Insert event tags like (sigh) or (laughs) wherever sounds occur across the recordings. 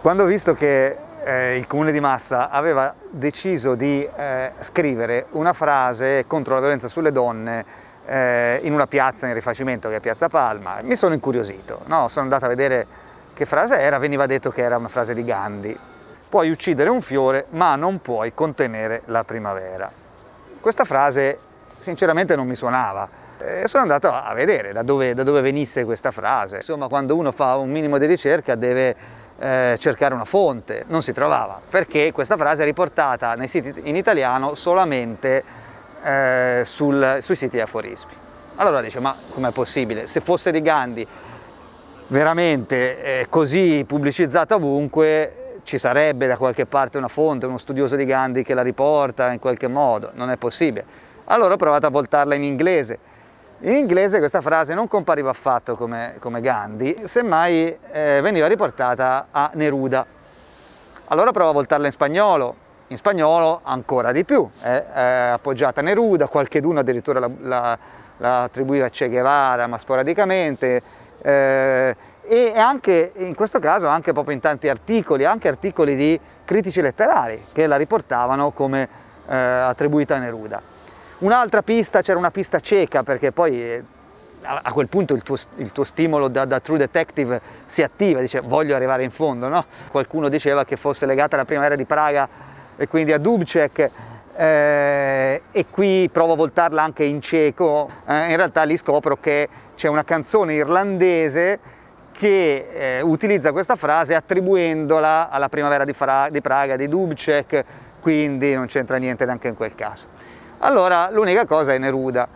Quando ho visto che eh, il comune di Massa aveva deciso di eh, scrivere una frase contro la violenza sulle donne eh, in una piazza in rifacimento che è Piazza Palma, mi sono incuriosito, no? sono andato a vedere che frase era, veniva detto che era una frase di Gandhi. Puoi uccidere un fiore ma non puoi contenere la primavera. Questa frase sinceramente non mi suonava. E sono andato a vedere da dove, da dove venisse questa frase. Insomma, quando uno fa un minimo di ricerca deve eh, cercare una fonte, non si trovava, perché questa frase è riportata nei siti in italiano solamente eh, sul, sui siti di aforismi. Allora dice, ma com'è possibile? Se fosse di Gandhi veramente eh, così pubblicizzata ovunque, ci sarebbe da qualche parte una fonte, uno studioso di Gandhi che la riporta in qualche modo, non è possibile. Allora ho provato a voltarla in inglese, in inglese questa frase non compariva affatto come, come Gandhi, semmai eh, veniva riportata a Neruda. Allora prova a voltarla in spagnolo, in spagnolo ancora di più, è, è appoggiata a Neruda, qualcheduno addirittura la, la, la, attribuiva a Che Guevara, ma sporadicamente, eh, e anche in questo caso anche proprio in tanti articoli, anche articoli di critici letterari che la riportavano come eh, attribuita a Neruda. Un'altra pista, c'era una pista cieca perché poi eh, a quel punto il tuo, il tuo stimolo da, da, True Detective si attiva, dice voglio arrivare in fondo, no? Qualcuno diceva che fosse legata alla primavera di Praga e quindi a Dubček eh, e qui provo a voltarla anche in cieco, eh, in realtà lì scopro che c'è una canzone irlandese che eh, utilizza questa frase attribuendola alla primavera di, Fra di Praga, di Dubček, quindi non c'entra niente neanche in quel caso. Allora l'unica cosa è Neruda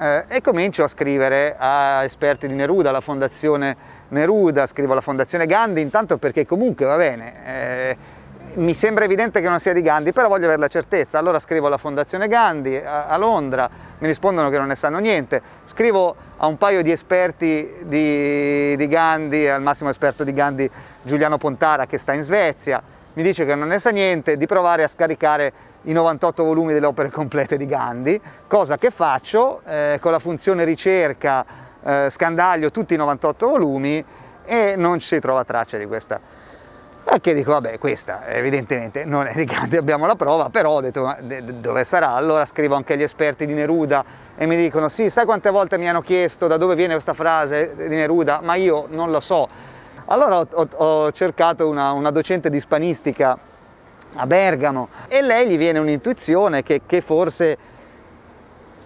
eh, e comincio a scrivere a esperti di Neruda, alla fondazione Neruda, scrivo alla fondazione Gandhi, intanto perché comunque va bene, eh, mi sembra evidente che non sia di Gandhi, però voglio avere la certezza, allora scrivo alla fondazione Gandhi a, a Londra, mi rispondono che non ne sanno niente, scrivo a un paio di esperti di, di Gandhi, al massimo esperto di Gandhi Giuliano Pontara che sta in Svezia, mi dice che non ne sa niente, di provare a scaricare i 98 volumi delle opere complete di Gandhi, cosa che faccio eh, con la funzione ricerca, eh, scandaglio tutti i 98 volumi e non si trova traccia di questa. Perché dico, vabbè, questa evidentemente non è di Gandhi, abbiamo la prova, però ho detto, ma dove sarà? Allora scrivo anche agli esperti di Neruda e mi dicono, sì, sai quante volte mi hanno chiesto da dove viene questa frase di Neruda? Ma io non lo so allora ho, ho, ho cercato una, una, docente di spanistica a Bergamo e lei gli viene un'intuizione che, che forse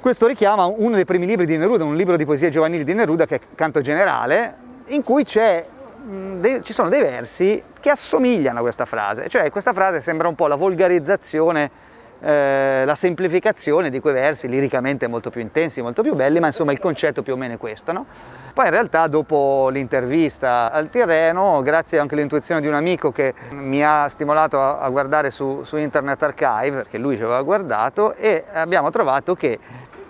questo richiama uno dei primi libri di Neruda, un libro di poesie giovanili di Neruda che è Canto Generale, in cui mm, de, ci sono dei versi che assomigliano a questa frase, cioè questa frase sembra un po' la volgarizzazione eh, la semplificazione di quei versi liricamente molto più intensi, molto più belli, ma insomma il concetto più o meno è questo. No? Poi in realtà dopo l'intervista al Tirreno, grazie anche all'intuizione di un amico che mi ha stimolato a, a guardare su, su Internet Archive, perché lui ci aveva guardato, e abbiamo trovato che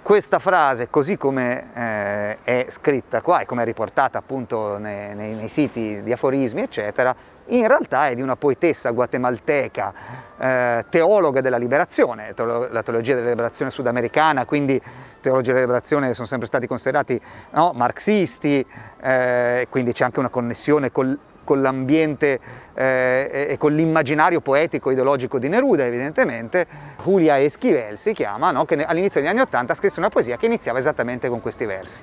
questa frase, così come eh, è scritta qua e come è riportata appunto nei, nei, nei, siti di aforismi, eccetera, in realtà è di una poetessa guatemalteca, eh, teologa della liberazione, la teologia della liberazione sudamericana, quindi teologia della liberazione sono sempre stati considerati no, marxisti, eh, quindi c'è anche una connessione col con l'ambiente eh, e con l'immaginario poetico ideologico di Neruda evidentemente, Julia Esquivel si chiama, no? che all'inizio degli anni Ottanta scrisse una poesia che iniziava esattamente con questi versi.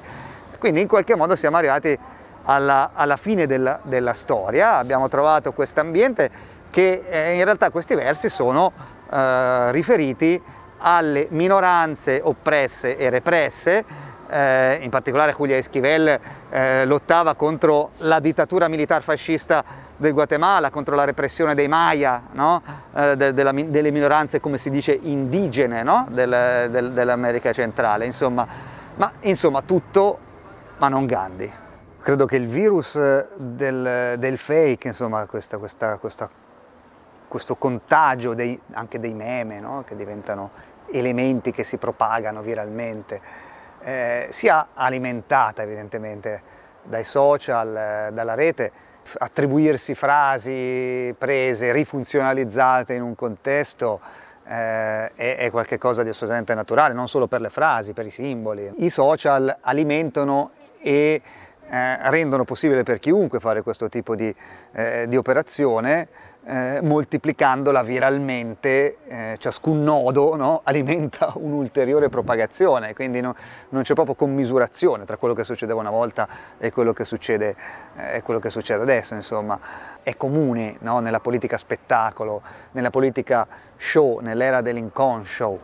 Quindi in qualche modo siamo arrivati alla, alla fine della, della storia, abbiamo trovato questo ambiente che eh, in realtà questi versi sono eh, riferiti alle minoranze oppresse e represse eh, in particolare Julia Esquivel, eh, lottava contro la dittatura militar fascista del Guatemala, contro la repressione dei Maya, no? eh, de, de la, delle minoranze, come si dice, indigene no? del, del, dell'America centrale, insomma. Ma insomma tutto, ma non Gandhi. Credo che il virus eh, del, del fake, insomma, questa, questa, questa, questo contagio dei, anche dei meme, no? che diventano elementi che si propagano viralmente, eh, sia alimentata evidentemente dai social, eh, dalla rete, attribuirsi frasi prese, rifunzionalizzate in un contesto eh, è, è qualcosa di assolutamente naturale, non solo per le frasi, per i simboli. I social alimentano e eh, rendono possibile per chiunque fare questo tipo di, eh, di operazione eh, moltiplicandola viralmente, eh, ciascun nodo no, (laughs) alimenta un'ulteriore propagazione, quindi no, non c'è proprio commisurazione tra quello che succedeva una volta e quello che succede, eh, quello che succede adesso, insomma, è comune no, nella politica spettacolo, nella politica show, nell'era dell'inconscio,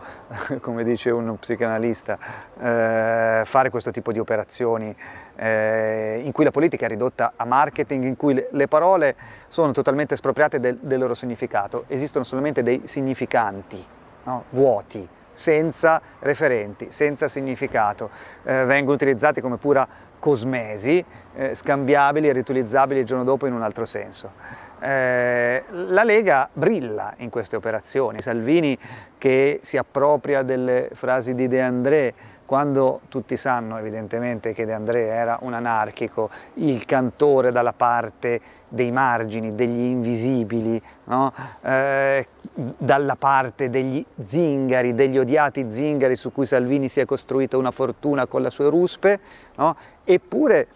(laughs) come dice uno psicanalista, eh, fare questo tipo di operazioni eh, in cui la politica è ridotta a marketing, in cui le parole sono totalmente espropriate del, del loro significato, esistono solamente dei significanti, no? vuoti, senza referenti, senza significato, eh, vengono utilizzati come pura cosmesi, eh, scambiabili e riutilizzabili il giorno dopo in un altro senso. Eh, la Lega brilla in queste operazioni. Salvini che si appropria delle frasi di De André, quando tutti sanno evidentemente che De André era un anarchico, il cantore dalla parte dei margini, degli invisibili, no? eh, dalla parte degli zingari, degli odiati zingari su cui Salvini si è costruita una fortuna con le sue ruspe, no? eppure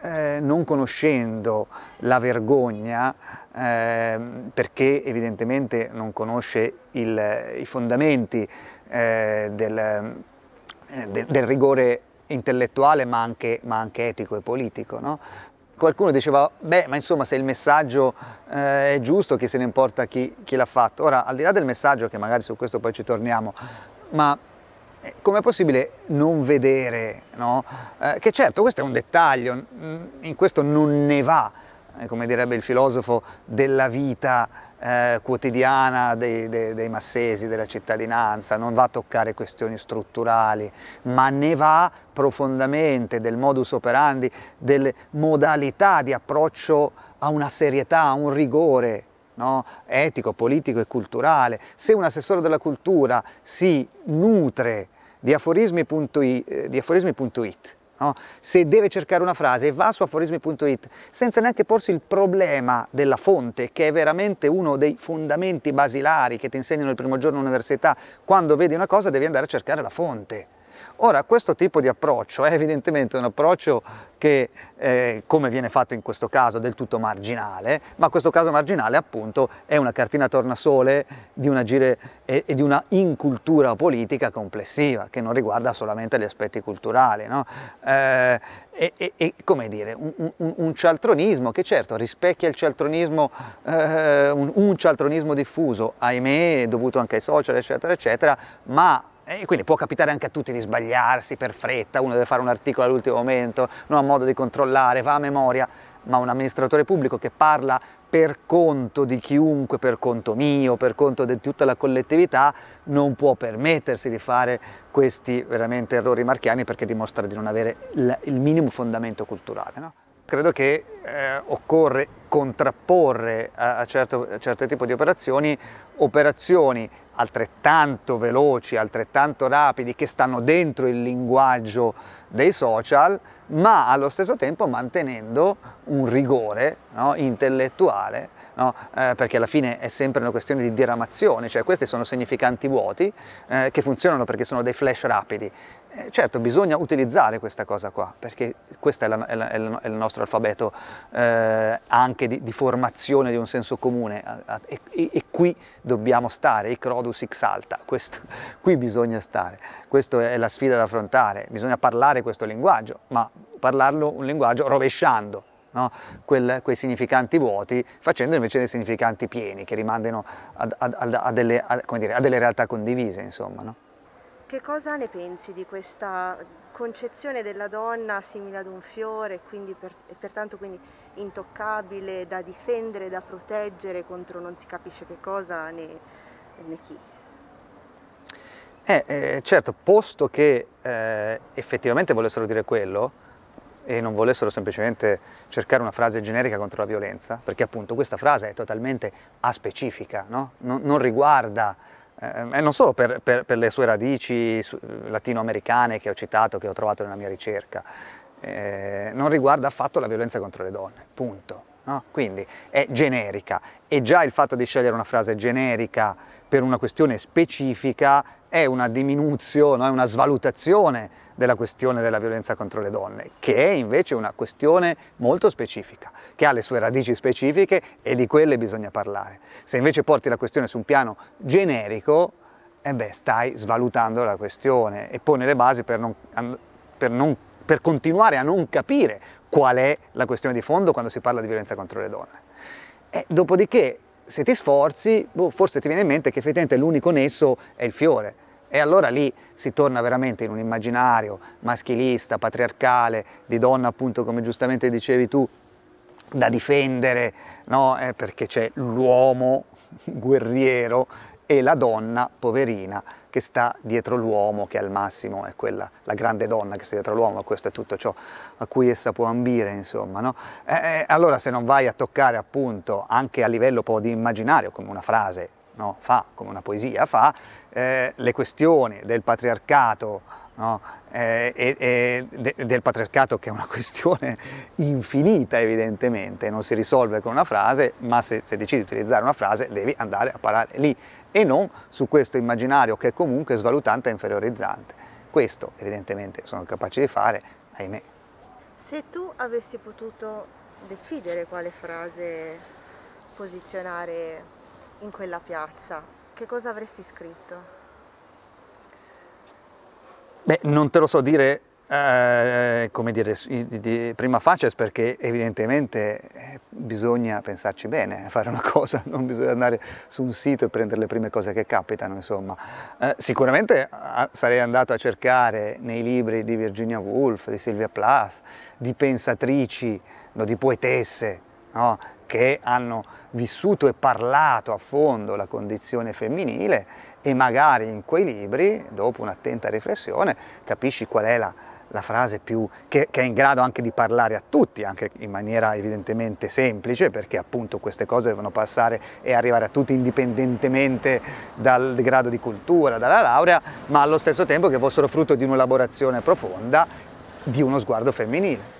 eh, non conoscendo la vergogna, eh, perché evidentemente non conosce il, i fondamenti eh, del, eh, de, del, rigore intellettuale ma anche, ma anche etico e politico. No? Qualcuno diceva, beh, ma insomma se il messaggio eh, è giusto chi se ne importa chi, chi l'ha fatto. Ora, al di là del messaggio, che magari su questo poi ci torniamo, ma eh, com'è possibile non vedere? No? Eh, che certo, questo è un dettaglio, mm, in questo non ne va, eh, come direbbe il filosofo, della vita eh, quotidiana dei, dei, dei, massesi, della cittadinanza, non va a toccare questioni strutturali, ma ne va profondamente del modus operandi, delle modalità di approccio a una serietà, a un rigore no? etico, politico e culturale. Se un assessore della cultura si nutre di aforismi.it, eh, No? Se deve cercare una frase va su aforismi.it senza neanche porsi il problema della fonte, che è veramente uno dei fondamenti basilari che ti insegnano il primo giorno all'università. Quando vedi una cosa devi andare a cercare la fonte. Ora, questo tipo di approccio è evidentemente un approccio che, eh, come viene fatto in questo caso, del tutto marginale, ma questo caso marginale appunto è una cartina tornasole di una gire e, e di una incultura politica complessiva, che non riguarda solamente gli aspetti culturali. No? Eh, e, e, e, come dire, un, un, un, cialtronismo che certo rispecchia il cialtronismo, eh, un, un cialtronismo diffuso, ahimè, dovuto anche ai social, eccetera, eccetera, ma e quindi può capitare anche a tutti di sbagliarsi per fretta, uno deve fare un articolo all'ultimo momento, non ha modo di controllare, va a memoria, ma un amministratore pubblico che parla per conto di chiunque, per conto mio, per conto di tutta la collettività, non può permettersi di fare questi veramente errori marchiani perché dimostra di non avere il minimo fondamento culturale. No? Credo che eh, occorre contrapporre a, a, certo, a certo tipo di operazioni operazioni altrettanto veloci, altrettanto rapidi, che stanno dentro il linguaggio dei social, ma allo stesso tempo mantenendo un rigore no, intellettuale no? eh, perché alla fine è sempre una questione di diramazione, cioè questi sono significanti vuoti eh, che funzionano perché sono dei flash rapidi. Eh, certo, bisogna utilizzare questa cosa qua, perché questo è, la, è, la, è, il nostro alfabeto eh, anche di, di, formazione di un senso comune a, a, e, e, qui dobbiamo stare, i crodus exalta, questo, (laughs) qui bisogna stare, questa è la sfida da affrontare, bisogna parlare questo linguaggio, ma parlarlo un linguaggio rovesciando, no? Quel, quei significanti vuoti, facendo invece dei significanti pieni che rimandano a, a, a, delle, dire, a, delle, realtà condivise. Insomma, no? Che cosa ne pensi di questa concezione della donna simile ad un fiore quindi per, e pertanto quindi intoccabile da difendere, da proteggere contro non si capisce che cosa né, né chi? Eh, eh, certo, posto che eh, effettivamente volessero dire quello, e non volessero semplicemente cercare una frase generica contro la violenza, perché appunto questa frase è totalmente aspecifica, no? non, non, riguarda, eh, eh non solo per, per, per, le sue radici eh, latinoamericane che ho citato, che ho trovato nella mia ricerca, eh, non riguarda affatto la violenza contro le donne, punto. No? Quindi è generica e già il fatto di scegliere una frase generica per una questione specifica è una diminuzione, è una svalutazione della questione della violenza contro le donne, che è invece una questione molto specifica, che ha le sue radici specifiche e di quelle bisogna parlare. Se invece porti la questione su un piano generico, eh beh, stai svalutando la questione e poni le basi per, non, per, non, per continuare a non capire qual è la questione di fondo quando si parla di violenza contro le donne. E dopodiché, se ti sforzi, boh, forse ti viene in mente che effettivamente l'unico nesso è il fiore. E allora lì si torna veramente in un immaginario maschilista, patriarcale, di donna appunto come giustamente dicevi tu, da difendere, no? eh, perché c'è l'uomo (laughs) guerriero e la donna poverina che sta dietro l'uomo, che al massimo è quella, la grande donna che sta dietro l'uomo, questo è tutto ciò a cui essa può ambire, insomma. No? E, allora se non vai a toccare appunto anche a livello proprio di immaginario, come una frase no? fa, come una poesia fa, eh, le questioni del patriarcato, no? eh, e, de, del patriarcato che è una (laughs) questione infinita evidentemente, non si risolve con una frase, ma se, se decidi di utilizzare una frase devi andare a parare lì e non su questo immaginario che è comunque svalutante e inferiorizzante. Questo evidentemente sono capaci di fare, ahimè. Se tu avessi potuto decidere quale frase posizionare in quella piazza, che cosa avresti scritto? Beh, non te lo so dire, eh, come dire, di, prima facies perché evidentemente eh, bisogna pensarci bene a fare una (laughs) cosa, non bisogna andare su un sito e prendere le prime cose che capitano, insomma. Eh, sicuramente ah, sarei andato a cercare nei libri di Virginia Woolf, di Sylvia Plath, di pensatrici, no, di poetesse, no? che hanno vissuto e parlato a fondo la condizione femminile e magari in quei libri, dopo un'attenta riflessione, capisci qual è la, la frase più, che, che, è in grado anche di parlare a tutti, anche in maniera evidentemente semplice, perché appunto queste cose devono passare e arrivare a tutti indipendentemente dal grado di cultura, dalla laurea, ma allo stesso tempo che fossero frutto di un'elaborazione profonda di uno sguardo femminile.